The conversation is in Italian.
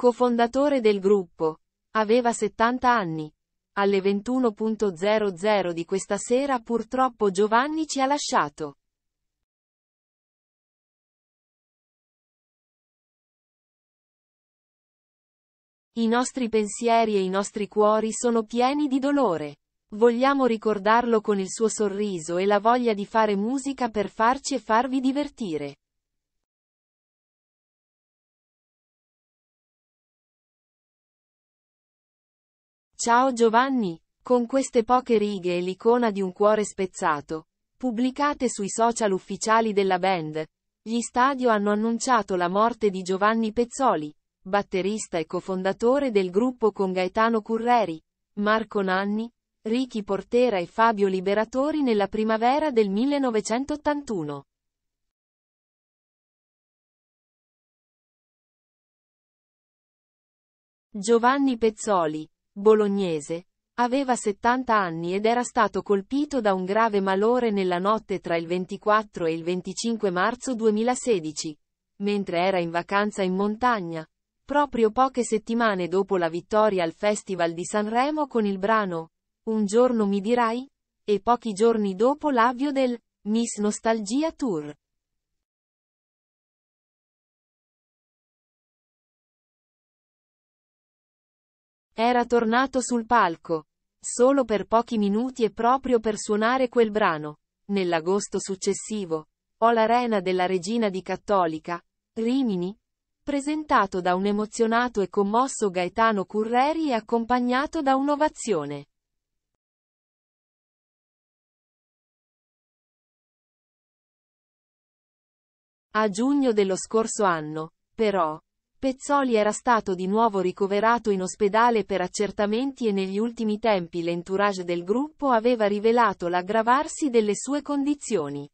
Cofondatore del gruppo. Aveva 70 anni. Alle 21.00 di questa sera purtroppo Giovanni ci ha lasciato. I nostri pensieri e i nostri cuori sono pieni di dolore. Vogliamo ricordarlo con il suo sorriso e la voglia di fare musica per farci e farvi divertire. Ciao Giovanni! Con queste poche righe e l'icona di un cuore spezzato, pubblicate sui social ufficiali della band, gli stadio hanno annunciato la morte di Giovanni Pezzoli, batterista e cofondatore del gruppo con Gaetano Curreri, Marco Nanni, Ricky Portera e Fabio Liberatori nella primavera del 1981. Giovanni Pezzoli bolognese, aveva 70 anni ed era stato colpito da un grave malore nella notte tra il 24 e il 25 marzo 2016, mentre era in vacanza in montagna, proprio poche settimane dopo la vittoria al Festival di Sanremo con il brano Un giorno mi dirai, e pochi giorni dopo l'avvio del Miss Nostalgia Tour. Era tornato sul palco. Solo per pochi minuti e proprio per suonare quel brano. Nell'agosto successivo, o l'arena della regina di Cattolica, Rimini, presentato da un emozionato e commosso Gaetano Curreri e accompagnato da un'ovazione. A giugno dello scorso anno, però, Pezzoli era stato di nuovo ricoverato in ospedale per accertamenti e negli ultimi tempi l'entourage del gruppo aveva rivelato l'aggravarsi delle sue condizioni.